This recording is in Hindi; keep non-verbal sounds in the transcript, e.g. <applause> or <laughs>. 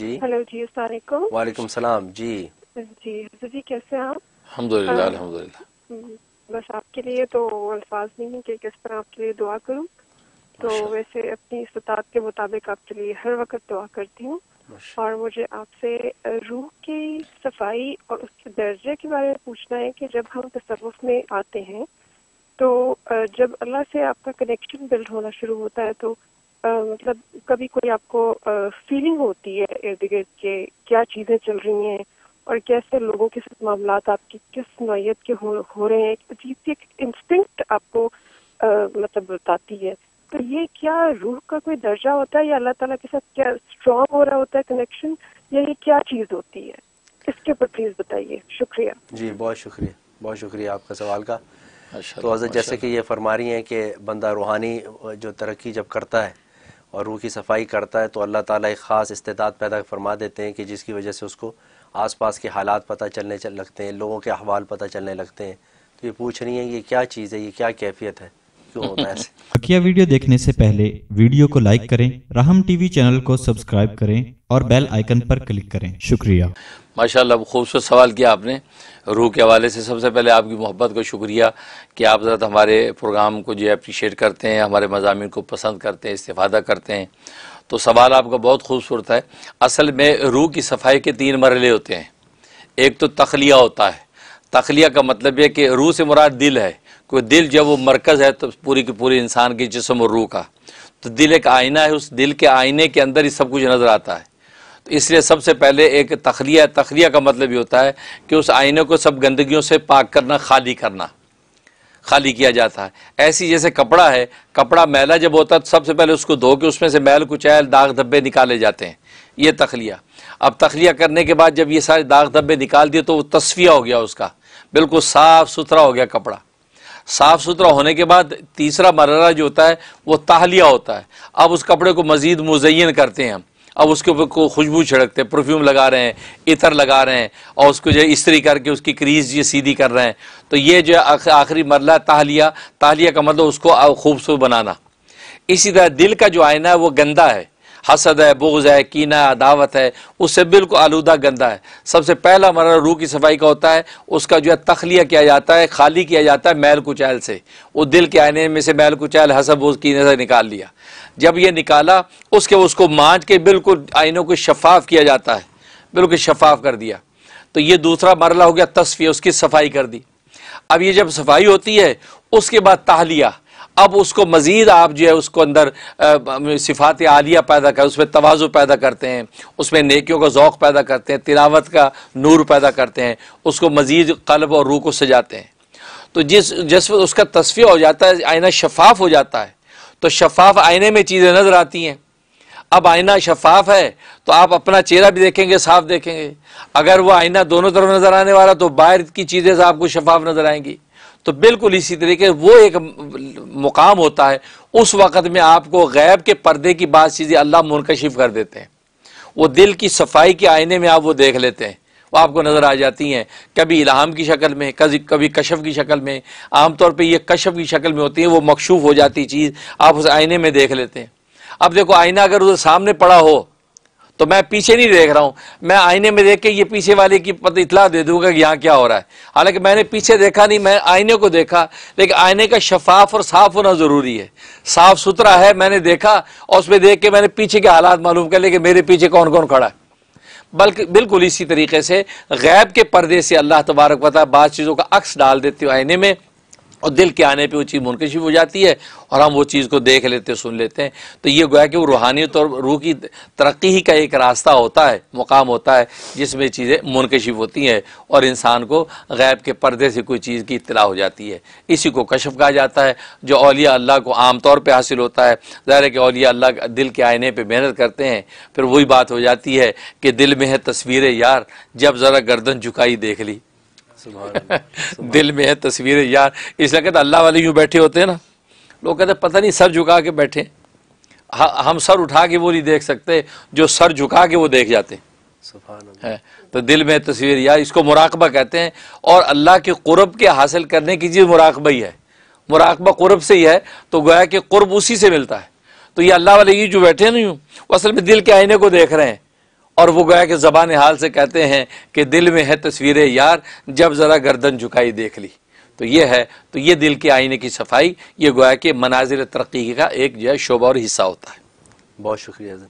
जी हेलो जी असलम वालेकुम सलाम जी जी जी कैसे हैं आप अलहमदिल्ला हम्म, बस आपके लिए तो अल्फाज नहीं है कि किस तरह आपके लिए दुआ करूँ तो वैसे अपनी इस्तात के मुताबिक आपके लिए हर वक्त दुआ करती हूँ और मुझे आपसे रूह की सफाई और उसके दर्जे के बारे में पूछना है कि जब हम तसरफ में आते हैं तो जब अल्लाह से आपका कनेक्शन बिल्ड होना शुरू होता है तो मतलब कभी कोई आपको फीलिंग होती है इर्द गिर्द के क्या चीज़ें चल रही हैं और कैसे लोगों के साथ मामला आपके किस नोयत के हो, हो रहे हैं अजीब तो सी एक इंस्टिंक्ट आपको आ, मतलब बताती है तो ये क्या रूह का कोई दर्जा होता है या अल्लाह ताला के साथ क्या स्ट्रांग हो रहा होता है कनेक्शन या ये क्या चीज़ होती है इसके ऊपर प्लीज़ बताइए शुक्रिया जी बहुत शुक्रिया बहुत शुक्रिया आपका सवाल का तो जैसे कि ये फरमा रही हैं कि बंदा रूहानी जो तरक्की जब करता है और रूह की सफाई करता है तो अल्लाह ताला एक ख़ास इस्तेदाद पैदा फरमा देते हैं कि जिसकी वजह से उसको आसपास के हालात पता चलने चल लगते हैं लोगों के अहवाल पता चलने लगते हैं तो ये पूछ रही हैं ये क्या चीज़ है ये क्या कैफियत है <laughs> क्यों वीडियो देखने से पहले वीडियो को लाइक करें राहम टीवी चैनल को सब्सक्राइब करें और बेल आइकन पर क्लिक करें शुक्रिया माशाल्लाह खूबसूरत सवाल किया आपने रूह के हवाले से सबसे पहले आपकी मोहब्बत का शुक्रिया कि आप ज़रा हमारे प्रोग्राम को जो अप्रिशिएट करते हैं हमारे मजामी को पसंद करते हैं इस्तेफादा करते हैं तो सवाल आपका बहुत खूबसूरत है असल में रूह की सफाई के तीन मरले होते हैं एक तो तखलिया होता है तखलिया का मतलब यह कि रूह से मुराद दिल है कि दिल जब वो मरकज़ है तो पूरी की पूरी इंसान की जिसम और रूह का तो दिल एक आईना है उस दिल के आईने के अंदर ही सब कुछ नज़र आता है तो इसलिए सबसे पहले एक तखलिया तखलिया का मतलब ये होता है कि उस आईने को सब गंदगियों से पाक करना खाली करना खाली किया जाता है ऐसी जैसे कपड़ा है कपड़ा मैला जब होता है तो सबसे पहले उसको धो के उसमें से मैल कुचैल दाग धब्बे निकाले जाते हैं ये तखलिया अब तखलिया करने के बाद जब ये सारे दाग धब्बे निकाल दिए तो वो तस्विया हो गया उसका बिल्कुल साफ़ सुथरा हो गया कपड़ा साफ़ सुथरा होने के बाद तीसरा मरला जो होता है वो ताहलिया होता है अब उस कपड़े को मज़ीद मुजैन करते हैं अब उसके ऊपर को खुशबू छिड़कते हैं परफ्यूम लगा रहे हैं इतर लगा रहे हैं और उसको जो है इस्त्री करके उसकी क्रीज ये सीधी कर रहे हैं तो ये जो आखिरी मरला ताहलिया ताहलिया का मतलब उसको खूबसूरत बनाना इसी तरह दिल का जो आयना है वो गंदा है हसद है बोगज है कीना है अदावत है उससे बिल्कुल आलूदा गंदा है सबसे पहला मरल रूह की सफाई का होता है उसका जो है तखलिया किया जाता है खाली किया जाता है मैल कुचैल से वो दिल के आने में से मैल कुचैल हसब बुग्ज कीने से निकाल लिया जब ये निकाला उसके उसको मांझ के बिल्कुल आइनों को शफाफ किया जाता है बिल्कुल शफाफ कर दिया तो ये दूसरा मरला हो गया तस्फिया उसकी सफाई कर दी अब ये जब सफाई होती है उसके बाद तहलिया अब उसको मज़ीद आप जो है उसको अंदर सिफात आलिया पैदा कर उसमें तोज़ु पैदा करते हैं उसमें नेकियों का ओक़ पैदा करते हैं तिलावत का नूर पैदा करते हैं उसको मज़ीद कलब और रूह को सजाते हैं तो जिस जिस उसका तस्वीर हो जाता है आईना शफाफ हो जाता है तो शफाफ आईने में चीज़ें नज़र आती हैं अब आईना शफाफ है तो आप अपना चेहरा भी देखेंगे साफ देखेंगे अगर वो आईना दोनों तरफ नज़र आने वाला तो बाहर की चीज़ें से आपको शफाफ नज़र आएंगी तो बिल्कुल इसी तरीके वो एक मुकाम होता है उस वक़्त में आपको गैब के पर्दे की बात चीज़ें अल्लाह मुनकशिफ कर देते हैं वो दिल की सफाई के आईने में आप वो देख लेते हैं वो आपको नज़र आ जाती हैं कभी इलाम की शक्ल में कभी कभी कशफ की शक्ल में आमतौर पर यह कशफ की शक्ल में होती है वो मकशूफ़ हो जाती चीज़ आप उस आईने में देख लेते हैं अब देखो आईना अगर उधर सामने पड़ा हो तो मैं पीछे नहीं देख रहा हूं मैं आईने में देख के ये पीछे वाले की पता इतला दे दूंगा कि यहाँ क्या हो रहा है हालांकि मैंने पीछे देखा नहीं मैं आईने को देखा लेकिन आईने का शफाफ और साफ होना ज़रूरी है साफ सुथरा है मैंने देखा और उसमें देख के मैंने पीछे के हालात मालूम कर लेकिन मेरे पीछे कौन कौन खड़ा है बल्कि बिल्कुल इसी तरीके से गैब के पर्दे से अल्लाह तबारक पता बाद चीज़ों का अक्स डाल देती हूँ आईने में और दिल के आने पे वो चीज़ मुनकशिफ हो जाती है और हम वो चीज़ को देख लेते सुन लेते हैं तो ये गोया कि वो रूहानियत और रूह की तरक्की ही का एक रास्ता होता है मुकाम होता है जिसमें चीज़ें मुनकशिफ होती हैं और इंसान को गैब के पर्दे से कोई चीज़ की इतला हो जाती है इसी को कशफ कहा जाता है जो अलिया अल्लाह को आम तौर पर हासिल होता है ज़ाहिर है कि अलिया अल्लाह दिल के आने पर मेहनत करते हैं फिर वही बात हो जाती है कि दिल में है तस्वीरें यार जब ज़रा गर्दन झुकाई देख ली <laughs> दिल में है तस्वीर यार इसलिए कहते अल्लाह वाले यूँ बैठे होते हैं ना लोग कहते पता नहीं सर झुका के बैठे हम सर उठा के वो नहीं देख सकते जो सर झुका के वो देख जाते है तो दिल में तस्वीर यार इसको मुराकबा कहते हैं और अल्लाह के क़ुरब के हासिल करने की चीज़ मुराकबा ही है मुराकबा क़ुरब से ही है तो गोया कि क़ुरब उसी से मिलता है तो ये अल्लाह वाले ये जो बैठे हैं ना यूँ वो असल में दिल के आईने को देख रहे हैं और वो गोया कि ज़बान हाल से कहते हैं कि दिल में है तस्वीरें यार जब ज़रा गर्दन झुकाई देख ली तो ये है तो ये दिल के आईने की सफाई ये गोया कि मनाजिर तरक्की का एक जो है शोबा और हिस्सा होता है बहुत शुक्रिया